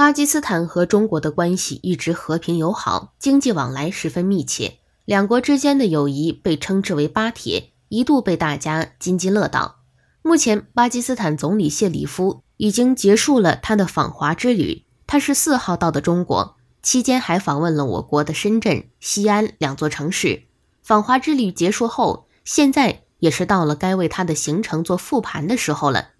巴基斯坦和中国的关系一直和平友好，经济往来十分密切，两国之间的友谊被称之为“巴铁”，一度被大家津津乐道。目前，巴基斯坦总理谢里夫已经结束了他的访华之旅，他是四号到的中国，期间还访问了我国的深圳、西安两座城市。访华之旅结束后，现在也是到了该为他的行程做复盘的时候了。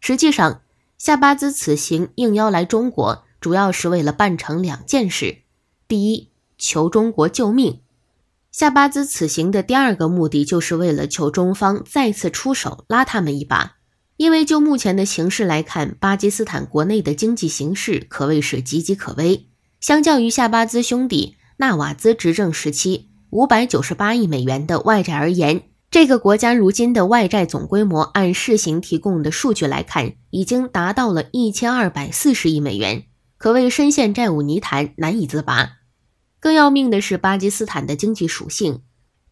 实际上，夏巴兹此行应邀来中国。主要是为了办成两件事：第一，求中国救命；夏巴兹此行的第二个目的，就是为了求中方再次出手拉他们一把。因为就目前的形势来看，巴基斯坦国内的经济形势可谓是岌岌可危。相较于夏巴兹兄弟纳瓦兹执政时期五百九十八亿美元的外债而言，这个国家如今的外债总规模，按世行提供的数据来看，已经达到了一千二百四十亿美元。可谓深陷债务泥潭，难以自拔。更要命的是，巴基斯坦的经济属性，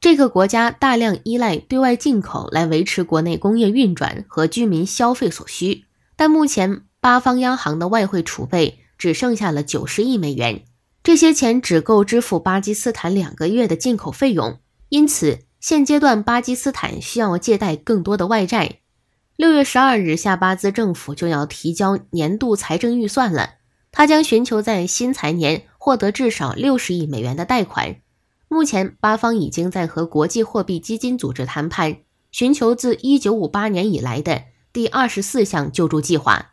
这个国家大量依赖对外进口来维持国内工业运转和居民消费所需。但目前，巴方央行的外汇储备只剩下了九十亿美元，这些钱只够支付巴基斯坦两个月的进口费用。因此，现阶段巴基斯坦需要借贷更多的外债。六月十二日，下巴兹政府就要提交年度财政预算了。他将寻求在新财年获得至少六十亿美元的贷款。目前，巴方已经在和国际货币基金组织谈判，寻求自一九五八年以来的第二十四项救助计划。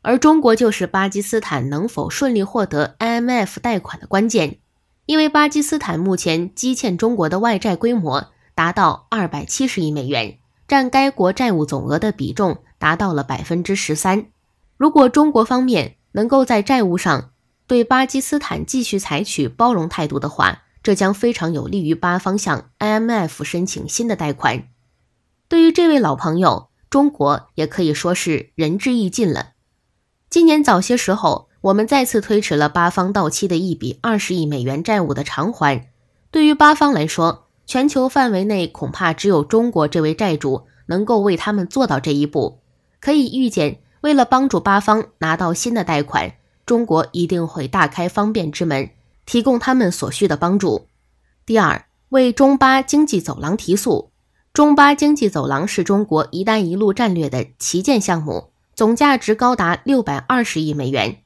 而中国就是巴基斯坦能否顺利获得 IMF 贷款的关键，因为巴基斯坦目前积欠中国的外债规模达到二百七十亿美元，占该国债务总额的比重达到了百分之十三。如果中国方面，能够在债务上对巴基斯坦继续采取包容态度的话，这将非常有利于巴方向 IMF 申请新的贷款。对于这位老朋友，中国也可以说是仁至义尽了。今年早些时候，我们再次推迟了巴方到期的一笔二十亿美元债务的偿还。对于巴方来说，全球范围内恐怕只有中国这位债主能够为他们做到这一步。可以预见。为了帮助巴方拿到新的贷款，中国一定会大开方便之门，提供他们所需的帮助。第二，为中巴经济走廊提速。中巴经济走廊是中国“一带一路”战略的旗舰项目，总价值高达六百二十亿美元。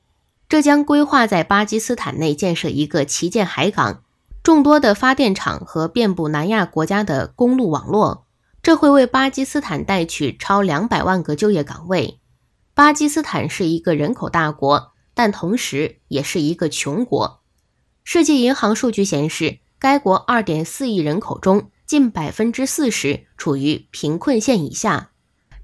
这将规划在巴基斯坦内建设一个旗舰海港、众多的发电厂和遍布南亚国家的公路网络。这会为巴基斯坦带去超两百万个就业岗位。巴基斯坦是一个人口大国，但同时也是一个穷国。世界银行数据显示，该国2.4亿人口中，近40%处于贫困线以下。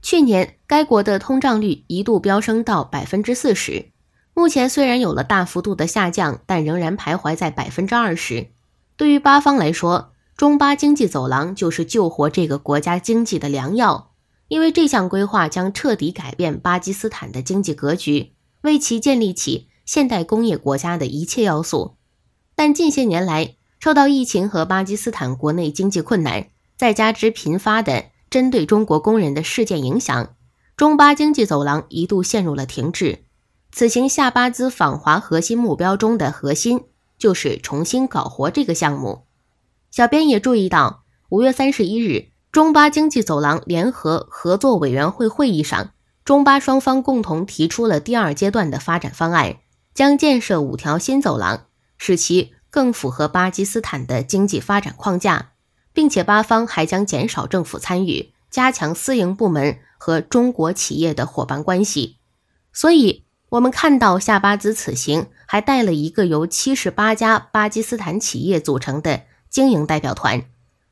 去年，该国的通胀率一度飙升到40%，目前虽然有了大幅度的下降，但仍然徘徊在20%。对于巴方来说，中巴经济走廊就是救活这个国家经济的良药。因为这项规划将彻底改变巴基斯坦的经济格局，为其建立起现代工业国家的一切要素。但近些年来，受到疫情和巴基斯坦国内经济困难，再加之频发的针对中国工人的事件影响，中巴经济走廊一度陷入了停滞。此行下巴兹访华核心目标中的核心，就是重新搞活这个项目。小编也注意到，五月三十一日。中巴经济走廊联合合作委员会会议上，中巴双方共同提出了第二阶段的发展方案，将建设五条新走廊，使其更符合巴基斯坦的经济发展框架，并且巴方还将减少政府参与，加强私营部门和中国企业的伙伴关系。所以，我们看到夏巴兹此行还带了一个由七十八家巴基斯坦企业组成的经营代表团。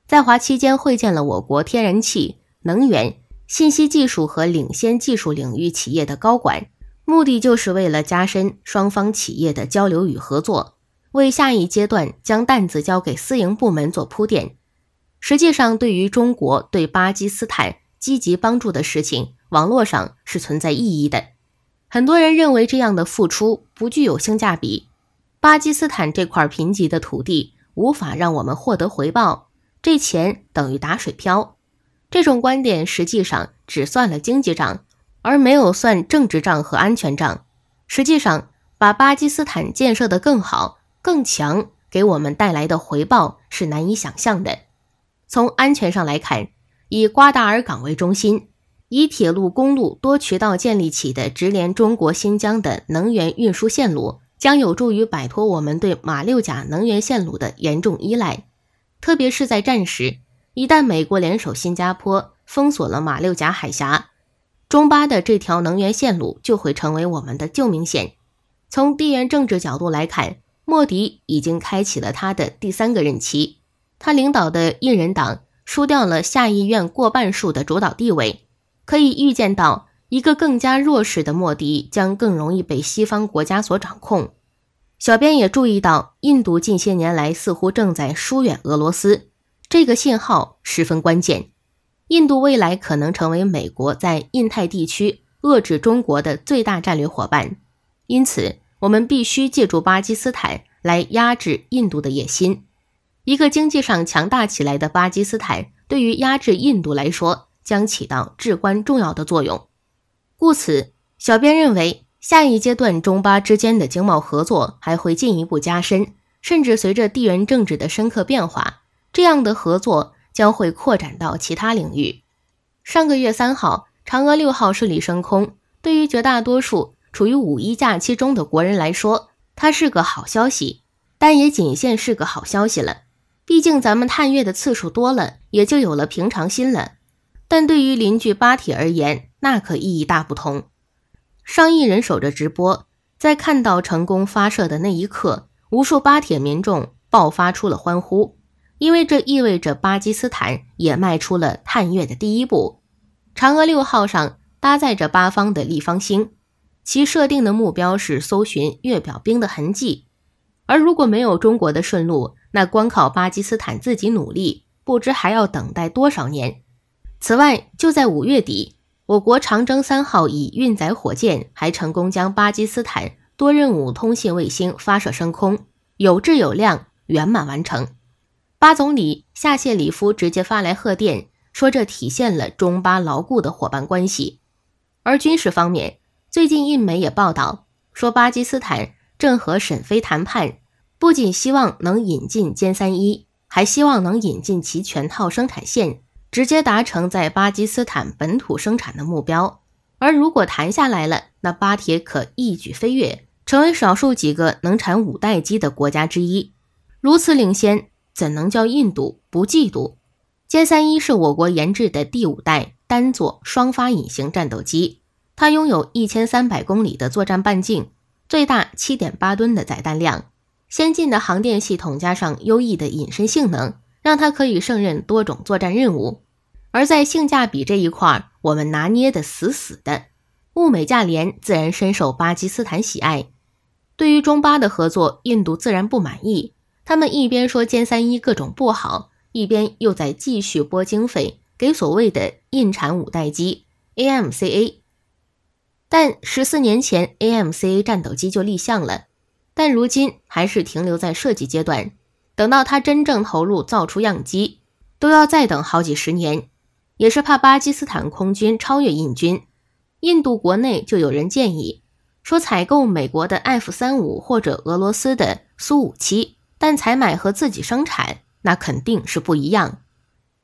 在华期间，会见了我国天然气、能源、信息技术和领先技术领域企业的高管，目的就是为了加深双方企业的交流与合作，为下一阶段将担子交给私营部门做铺垫。实际上，对于中国对巴基斯坦积极帮助的事情，网络上是存在异议的。很多人认为这样的付出不具有性价比，巴基斯坦这块贫瘠的土地无法让我们获得回报。这钱等于打水漂，这种观点实际上只算了经济账，而没有算政治账和安全账。实际上，把巴基斯坦建设得更好更强，给我们带来的回报是难以想象的。从安全上来看，以瓜达尔港为中心，以铁路、公路多渠道建立起的直连中国新疆的能源运输线路，将有助于摆脱我们对马六甲能源线路的严重依赖。特别是在战时，一旦美国联手新加坡封锁了马六甲海峡，中巴的这条能源线路就会成为我们的救命线。从地缘政治角度来看，莫迪已经开启了他的第三个任期，他领导的印人党输掉了下议院过半数的主导地位，可以预见到一个更加弱势的莫迪将更容易被西方国家所掌控。小编也注意到，印度近些年来似乎正在疏远俄罗斯，这个信号十分关键。印度未来可能成为美国在印太地区遏制中国的最大战略伙伴，因此我们必须借助巴基斯坦来压制印度的野心。一个经济上强大起来的巴基斯坦，对于压制印度来说将起到至关重要的作用。故此，小编认为。下一阶段中巴之间的经贸合作还会进一步加深，甚至随着地缘政治的深刻变化，这样的合作将会扩展到其他领域。上个月三号，嫦娥六号顺利升空，对于绝大多数处于五一假期中的国人来说，它是个好消息，但也仅限是个好消息了。毕竟咱们探月的次数多了，也就有了平常心了。但对于邻居巴铁而言，那可意义大不同。上亿人守着直播，在看到成功发射的那一刻，无数巴铁民众爆发出了欢呼，因为这意味着巴基斯坦也迈出了探月的第一步。嫦娥六号上搭载着八方的立方星，其设定的目标是搜寻月表冰的痕迹。而如果没有中国的顺路，那光靠巴基斯坦自己努力，不知还要等待多少年。此外，就在五月底。我国长征三号乙运载火箭还成功将巴基斯坦多任务通信卫星发射升空，有质有量，圆满完成。巴总理夏谢里夫直接发来贺电，说这体现了中巴牢固的伙伴关系。而军事方面，最近印媒也报道说，巴基斯坦正和沈飞谈判，不仅希望能引进歼三一，还希望能引进其全套生产线。直接达成在巴基斯坦本土生产的目标，而如果谈下来了，那巴铁可一举飞跃，成为少数几个能产五代机的国家之一。如此领先，怎能叫印度不嫉妒？歼三一是我国研制的第五代单座双发隐形战斗机，它拥有一千三百公里的作战半径，最大七点八吨的载弹量，先进的航电系统加上优异的隐身性能，让它可以胜任多种作战任务。而在性价比这一块我们拿捏得死死的，物美价廉，自然深受巴基斯坦喜爱。对于中巴的合作，印度自然不满意。他们一边说歼三一各种不好，一边又在继续拨经费给所谓的印产五代机 AMCA。但十四年前 AMCA 战斗机就立项了，但如今还是停留在设计阶段。等到它真正投入造出样机，都要再等好几十年。也是怕巴基斯坦空军超越印军，印度国内就有人建议说采购美国的 F 三五或者俄罗斯的苏五七，但采买和自己生产那肯定是不一样。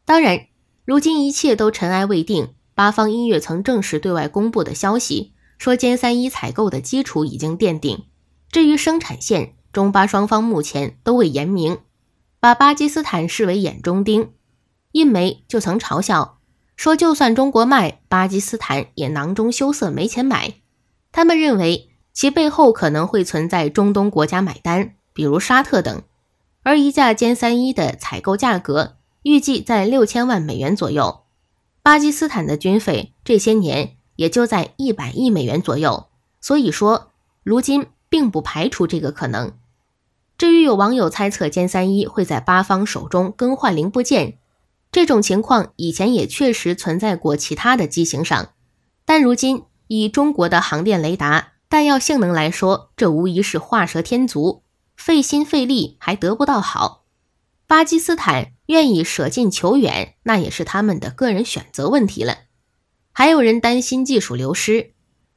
当然，如今一切都尘埃未定，巴方一月曾正式对外公布的消息说歼三一采购的基础已经奠定，至于生产线，中巴双方目前都未言明，把巴基斯坦视为眼中钉，印媒就曾嘲笑。说，就算中国卖，巴基斯坦也囊中羞涩，没钱买。他们认为其背后可能会存在中东国家买单，比如沙特等。而一架歼三一的采购价格预计在六千万美元左右，巴基斯坦的军费这些年也就在一百亿美元左右，所以说，如今并不排除这个可能。至于有网友猜测歼三一会在巴方手中更换零部件。这种情况以前也确实存在过，其他的机型上，但如今以中国的航电、雷达、弹药性能来说，这无疑是画蛇添足，费心费力还得不到好。巴基斯坦愿意舍近求远，那也是他们的个人选择问题了。还有人担心技术流失，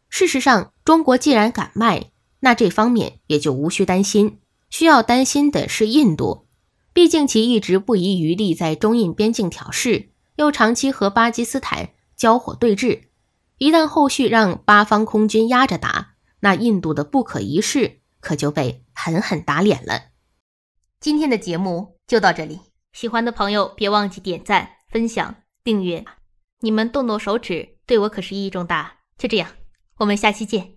事实上，中国既然敢卖，那这方面也就无需担心，需要担心的是印度。毕竟其一直不遗余力在中印边境挑事，又长期和巴基斯坦交火对峙，一旦后续让八方空军压着打，那印度的不可一世可就被狠狠打脸了。今天的节目就到这里，喜欢的朋友别忘记点赞、分享、订阅，你们动动手指对我可是意义重大。就这样，我们下期见。